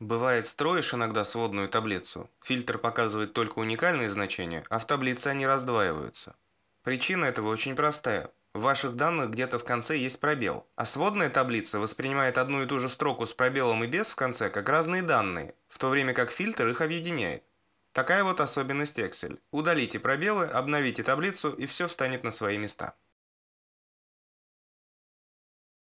Бывает, строишь иногда сводную таблицу. Фильтр показывает только уникальные значения, а в таблице они раздваиваются. Причина этого очень простая. В ваших данных где-то в конце есть пробел, а сводная таблица воспринимает одну и ту же строку с пробелом и без в конце как разные данные, в то время как фильтр их объединяет. Такая вот особенность Excel. Удалите пробелы, обновите таблицу и все встанет на свои места.